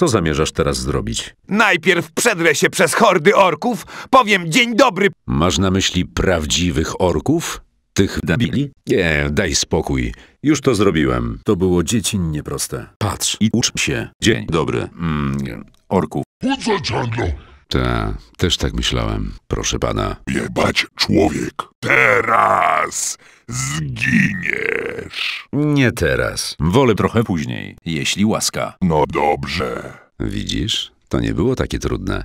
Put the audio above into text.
Co zamierzasz teraz zrobić? Najpierw przedrę się przez hordy orków, powiem dzień dobry. Masz na myśli prawdziwych orków? Tych debili? Nie, daj spokój. Już to zrobiłem. To było dziecinnie proste. Patrz i ucz się. Dzień dobry. Mm, orków. Budzę Ta, też tak myślałem. Proszę pana. Jebać człowiek. Teraz zginie. Nie teraz. Wolę trochę później, jeśli łaska. No dobrze. Widzisz? To nie było takie trudne.